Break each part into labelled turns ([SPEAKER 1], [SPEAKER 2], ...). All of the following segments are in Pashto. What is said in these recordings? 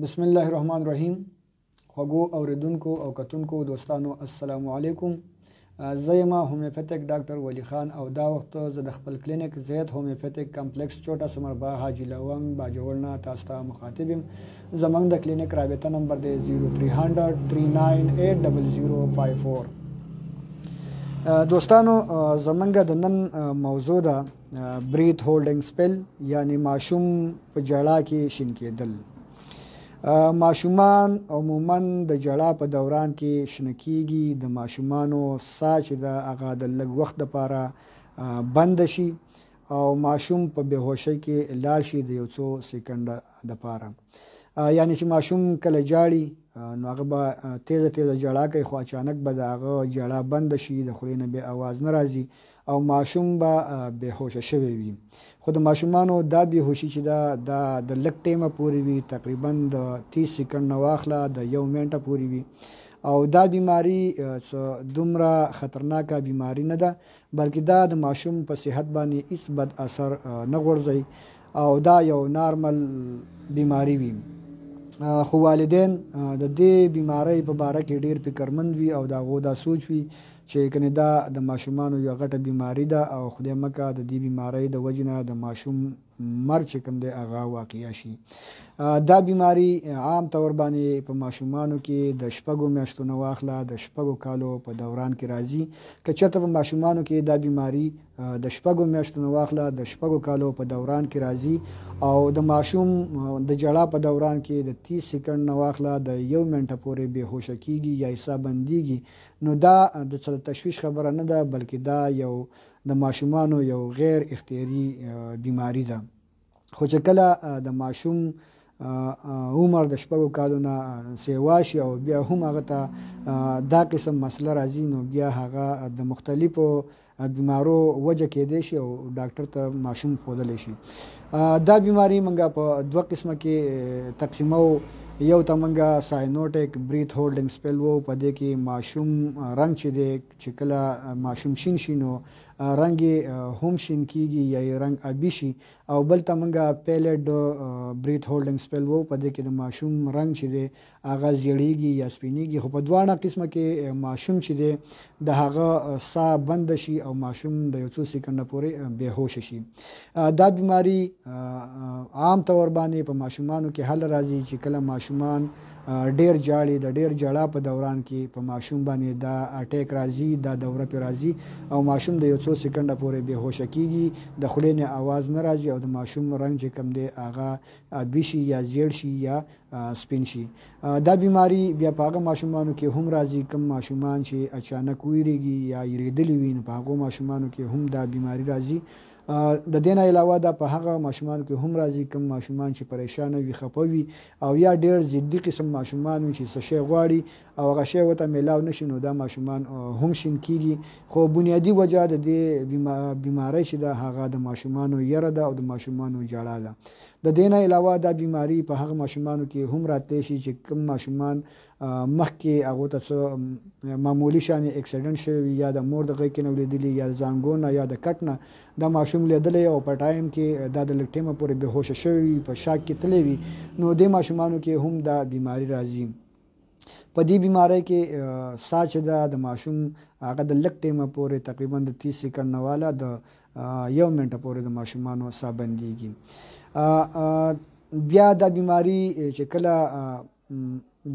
[SPEAKER 1] بسم الله الرحمن الرحیم خوګو اوریدونکو او کتونکو دوستانو السلام علیکم زه یم هومیوپیتک ډاکټر ولی خان او دا وخت زه د خپل کلینیک زید هومیوپیتک کمپلیکس چوټه سمربا حاجی لونګ باجوړنا تاسو ته مخاطب یم زمنګ د کلینیک رابطه نمبر دی 03003980054 دوستانو زمنګ د نن موضوع ده بریث هولډینګ سپیل یعنی ماشوم په جړه کې شین کېدل ماشومان عموما د جړه په دوران کې شنکیږي د ماشومانو سا چې د هغه د لږ وخت لپاره بند شي او ماشوم په بهوشۍ کې لاړ شي د یو څو سکند لپاره یعنی چې ماشوم کله جاړي نو هغه به تیزه تیزه جړه کوي خو اچانک به د هغه جړه بند شي د خولې نه به आवाज نه راځي او ماشوم به بهوشه شوی وي خو د ماشومانو دا به هوشي چې دا د لک ټیمه پوري وي تقریبا د 30 سکند نه واخله د یو منټه پوري وي او دا بیماری دومره خطرناکه بیماری نه ده بلکې دا د ماشوم په صحت باندې هیڅ بد اثر نه غورځي او دا یو نارمل بیماری وي خو والدین د دې بیماری په باره کې ډیر فکرمند وي او دا غو دا سوچ وي چې کنه دا د ماشومان یو غټه بیماری ده او خدای مکه د دې بیماری د وجنه د ماشوم مرچ کم دی هغه واقعیا شي دا بیماری عام طور باندې په ماشومانو کې د شپږو میاشتو نه واخله د شپږو کالو په دوران کې راځي که چېرته په ماشومانو کې دا بیماری د شپږو میاشتو نه واخله د شپږو کالو په دوران کې راځي او د ماشوم د جړا په دوران کې د 30 سکند نه واخله د یو منټه پورې به هوښ کیږي یا حساب بنديږي نو دا د تشویش خبره نه ده بلکې دا یو د ماشومانو یو غیر اختیاري بیماری ده خو چې کله د ماشوم عمر د شپږو کالونو سیوا شي او بیا هم هغه ته دا قسم مسله راځي نو بیا هغه د مختلفو بیمارو وجه کېدې شي او ډاکټر ته ماشوم خودل شي دا بیماری منګه په دوه قسمه کې تقسیمو یو تمنګه ساينوټیک بریث هولډینګ سپیل وو په دې کې ماشوم رنگ چې دی چې کله ماشوم شین شینو رنگ هم شین کیږي یا رنگ آبی شي او بل ته مونږه پیلټ بریث هولډینګ سپیل وو په دې کې د ماشوم رنگ چې دی هغه زیړیږي یا سپینیږي خو په دواړه قسمه کې ماشوم چې دی د هغه سا بند شي او ماشوم د یو څو سکند پورې به هوش شي دا بیماری عام تور باندې په ماشومانو کې حل راځي چې کله ماشومان ډیر جاړي د ډیر جړه په دوران کې په ماشوم باندې دا اټیک راځي دا دوره پی راځي او ماشوم د یو څو سکند پورې به هوښ کیږي د خلینې आवाज نه راځي او د ماشوم رنگ چې کم دی هغه بشي یا زیړ شي یا سپین شي دا بیماری بیا په هغه ماشومانو کې هم راځي کم ماشومان چې اچانک ویریږي یا یریدلی وي نو په هغه ماشومانو کې هم دا بیماری راځي د دین علاوه دا په هغه ماشومان کې هم راځي کم ماشومان چې پریشان وي خپوي او یا ډیر ضدي قسم ماشومان چې څه شي غواړي او هغه شی وته میلاو نشي نو دا ماشومان هم شین کیږي خو بنیادی وجه د دې بیماری شي دا هغه د ماشومان یره ده او د ماشومان جړه ده د دینه علاوه دا بیماری په هغه ماشومان کې هم راتلی شي چې کم ماشومان مخکې هغه ته معمولی شان اکسیډنټ شوی یا د مور د غې کې نولیدلی یا زنګونه یا د کټنه د ماشوم لیدلې او په ټایم کې دا د لټیمه پورې بهوش شوی په شاک کې تلوي نو د ماشومانو کې هم دا بیماری راځي په دې بیماری کې ساه چې ده د ماشوم هغه د لږ ټیمه پورې تقریبا د 30 سیکنډ نه والا د یو منټه پورې د ماشومانو ساه بندېږي بیا دا بیماری چې کله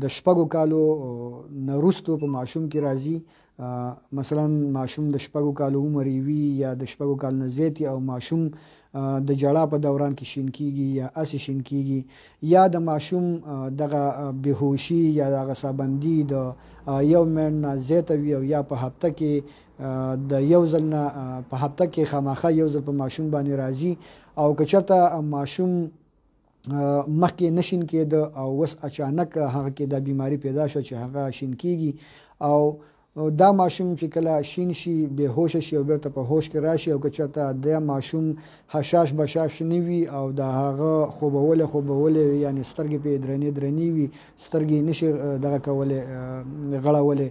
[SPEAKER 1] د شپږو کالو نه وروستو په ماشوم کې راځي مثلا ماشوم د شپږو کالو عمر وي یا د شپږو کال نه زیات او ماشوم د جړه په دوران کې شین کیږي یا اس شین کیږي یا د ماشوم دغه بهوشي یا د غصابندي د یو من زیته وی او یا په هفته کې د یو ځل نه په هفته کې خامخه یو ځل په ماشوم باندې راځي او که چرته ماشوم مخکې نشین کې د اوس اچانک هغه کې د بیماری پیدا شو چې هغه شین کیږي او او دا ماشوم چې کله شین شي به هوش شي او بیرته په هوش کې راشي او کچرته د ماشوم حشاش بشاش نیوي او دا هغه خوبوله خوبوله یعنی سترګې په درنې درنې وي سترګې نشي دغه کوله غړوله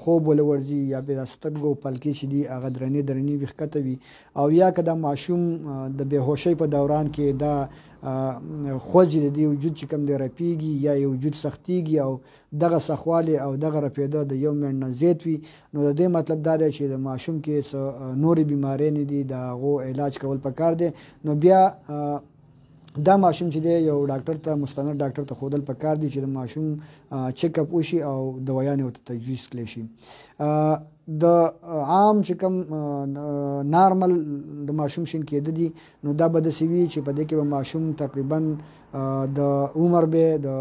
[SPEAKER 1] خوب ول ورځي یا به سترګو پلکی شي دی هغه درنې درنې وي ختوي او یا کده ماشوم د بهوشي په دوران کې دا خوځي د دې وجود چې کم دی رپیږي یا یو وجود سختیږي او دغه سخوالی او دغه رپیدا د یو میل نه زیات وي نو د دې مطلب دا دی چې د ماشوم کې نورې بیمارۍ نه دي د هغو علاج کول پکار دی نو بیا دا ماشوم چې دی یو ډاکټر ته مستند ډاکټر ته خودل پکار دی چې د ماشوم چیک اپ وشي او دوايان ورته تجویز کړي شي د عام چې کوم نارمل د ماشوم شین کېد دي نو دا به د سوي چې په دې کې به ماشوم تقریبا د عمر به د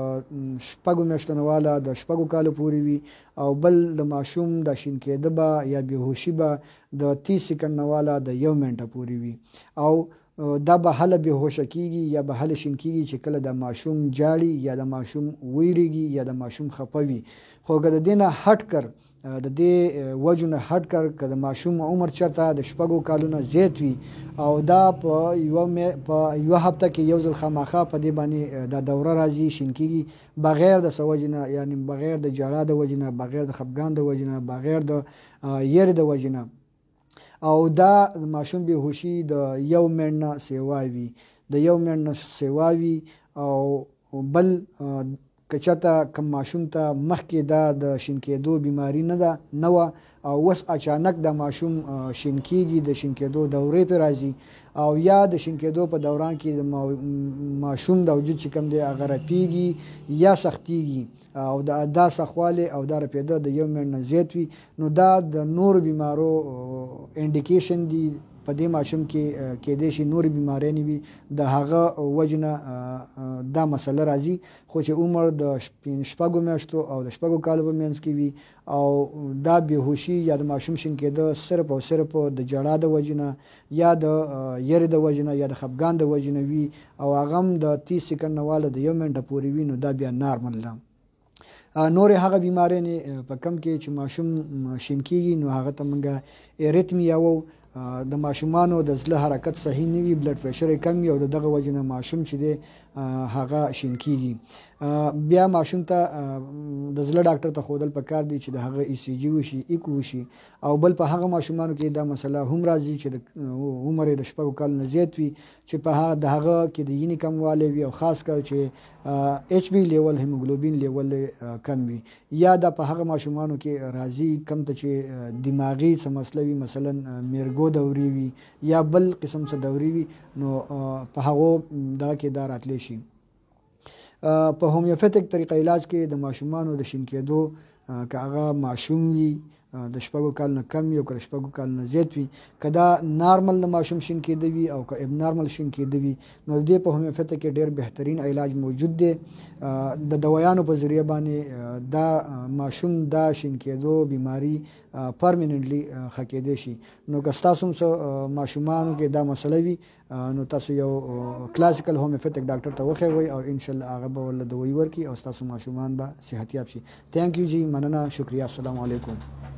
[SPEAKER 1] شپږو میاشتنواله د شپږو کالو پورې وي او بل د ماشوم د شین کېد به یا بیهوشي به د 30 سکند نواله د یو منټه پورې وي او دا به هله به هوښ کیږي یا به هله شین کیږي چې کله د ماشوم جاړي یا د ماشوم ویریږي یا د ماشوم خپوي خو که د دینه هټ کر د دې وجونه هټ کر که د ماشوم عمر چرته د شپږو کالونو زیات وي او دا په یو په یو هفته کې یو ځل خامخا په دې باندې دا دوره راځي شین کیږي بغیر د سوجنه یعنی بغیر د جړه د وجنه بغیر د خپګان د وجنه بغیر د یری د وجنه او دا ماشوم به هوشي د یو مننه سیواوي د یو مننه سیواوي او بل کچته کم ماشوم ته مخکې دا د شین کېدو بیماری نه ده نه وه او وس اچانک د ماشوم شین کېږي د شین کېدو دورې پې راځي او یا د شین کېدو په دوران کې د ماشوم د وجود چې کوم دی هغه رپیږي یا سختیږي او د ادا سخوالی او دا رپېده د یو میاشت نه زیات وي نو دا د نور بیمارو انډیکیشن دی په دې ماشوم کې کېدې شي نور بیماری نه وي د هغه وجنه دا مسله راځي خو چې عمر د شپږو میاشتو او د شپږو کالو په منځ کې وي او دا بهوشي یا د ماشوم شین کېده صرف او صرف د جړا د وجنه یا د یری د وجنه یا د خپګان د وجنه وي او هغه د 30 سکند نه والا د یو منټه پورې وي نو دا بیا نارمل ده نور هغه بیماری نه په کم کې چې ماشوم شین کیږي نو هغه ته مونږه ریتمیا وو د ماشومانو د زله حرکت صحیح نه وي بلډ پرشر کم وي او دغه وجه نه ماشوم چې دی هغه شین کیږي بیا ماشوم ته د زړه ډاکټر ته خودل پکار دی چې د هغه ای سی جی وشي ایکو وشي او بل په هغه ماشومانو کې دا مسله هم راځي چې د عمر د شپږو کال نه زیات وي چې په هغه د هغه کې د یینی کموالی وي او خاص کر چې ایچ بی لیول هیموګلوبین لیول کم وي یا دا په هغه ماشومانو کې راځي کم ته چې دماغي څه مسله وي مثلا میرګو دوري وي یا بل قسم څه دوري وي نو په هغه دا کې دا راتلی کولی شي په هومیوپیتیک طریقه علاج کې د ماشومانو د شین کېدو که هغه ماشوم وي د شپږو کال نه کم یو که شپږو کال نه زیات وي که دا نارمل د ماشوم شین کېده وي او که اب نارمل شین کېده وي نو دې په هومیوپیتیک کې ډېر بهترین علاج موجود دی د دوایانو په ذریعه باندې دا ماشوم دا شین کېدو بیماری پرمننټلی خکې دي شي نو ګستاسوم سو ماشومان کې دا مسله وي نو تاسو یو کلاسیکل هومیوپیتک ډاکټر ته وخی وي او ان شاء الله هغه به ول دوی ورکی او تاسو ماشومان به صحتیاب شي ثانک یو جی مننه شکریا السلام علیکم